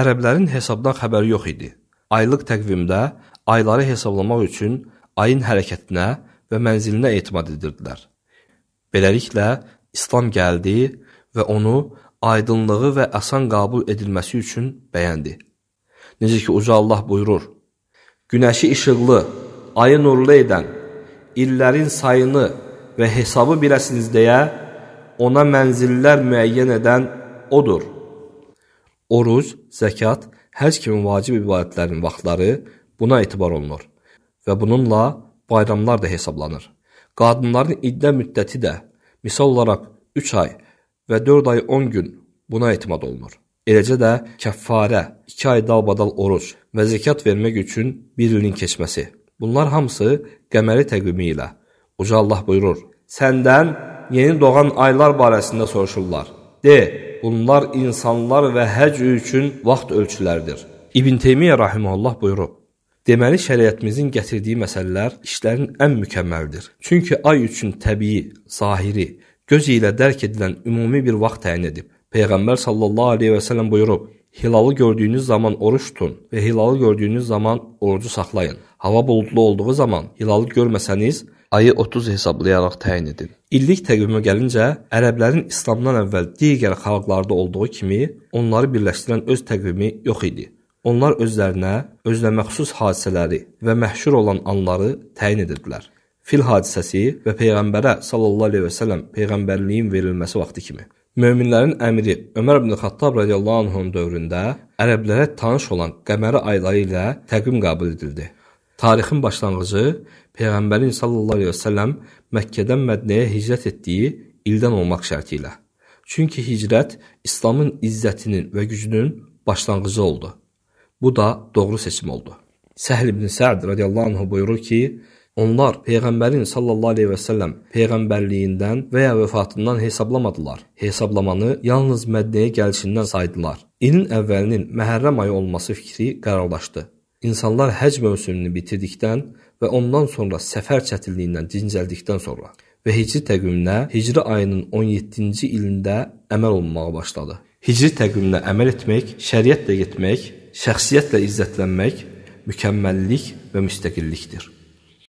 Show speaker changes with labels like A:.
A: Ərəblərin hesabdan xəbəri yox idi. Aylıq təqvimdə ayları hesablamaq üçün ayın hərəkətinə və mənzilinə etimad edirdilər. Beləliklə İslam gəldi və onu aydınlığı və asan qəbul edilməsi üçün bəyəndi. Necə ki uca Allah buyurur: Günəşi işıqlı, ayı nurlu edən, illərin sayını və hesabı biləsiniz deyə ona mənzillər müəyyən edən odur. Oruc, zəkat, həcc kimi vacib ibadətlərin vaxtları buna etibar olunur və bununla bayramlar da hesablanır. Qadınların iddə müddəti də misal olaraq 3 ay və 4 ay 10 gün buna etimad olunur. Eləcə də kəffarə, 2 ay dalbadal oruc və zəkat vermək üçün bir ilin keçməsi. Bunlar hamısı qəməri təqvimi ilə. Uca Allah buyurur, səndən yeni doğan aylar barəsində soruşurlar. De, bunlar insanlar və həc üçün vaxt ölçülərdir. İbn Teymiyyə rahimehullah buyurub: Deməli şəriətimizin gətirdiyi məsələlər işlərin ən mükəmməlidir. Çünki ay üçün təbii, zahiri, göz ilə dərk edilən ümumi bir vaxt təyin edib. Peyğəmbər sallallahu əleyhi və səlləm buyurub: Hilalı gördüyünüz zaman oruç tutun və hilalı gördüyünüz zaman orucu saxlayın. Hava buludlu olduğu zaman hilalı görməsəniz, ayı 30 hesablayaraq təyin edin. İllik təqvimə gəlincə, ərəblərin İslamdan əvvəl digər xalqlarda olduğu kimi, onları birləşdirən öz təqvimi yox idi. Onlar özlərinə özləməxsus hadisələri və məşhur olan anları təyin edirdilər. Fil hadisəsi və peyğəmbərə sallallahu əleyhi və səlləm peyğəmbərliyin verilməsi vaxtı kimi. Möminlərin əmiri Ömər ibn Xattab rəziyallahu anhun dövründə ərəblərə tanış olan qəmərə ayları ilə təqvim qəbul edildi. Tarixin başlanğıcı Peyğəmbərin sallallahu əleyhi və səlləm Məkkədən Mədinəyə hicrət etdiyi ildən olmaq şərti ilə, çünki hicrət İslamın izzətinin və gücünün başlanğıcı oldu. Bu da doğru seçim oldu. Səhl ibn Səd radiyallahu anh buyurur ki, onlar Peyğəmbərin sallallahu aleyhi və səlləm Peyğəmbərliyindən və ya vəfatından hesablamadılar. Hesablamanı yalnız Mədnəyə gəlişindən saydılar. İlin əvvəlinin məhərrəm ayı olması fikri qərarlaşdı. İnsanlar həcc mövsümünü bitirdikdən və ondan sonra səfər çətinliyindən dincəldikdən sonra və Hicri təqviminə Hicri ayının 17-ci ilində əməl olunmağa başladı. Hicri təqviminə əməl etmək, şəriətlə getmək, şəxsiyyətlə izzətlənmək mükəmməllik və müstəqillikdir.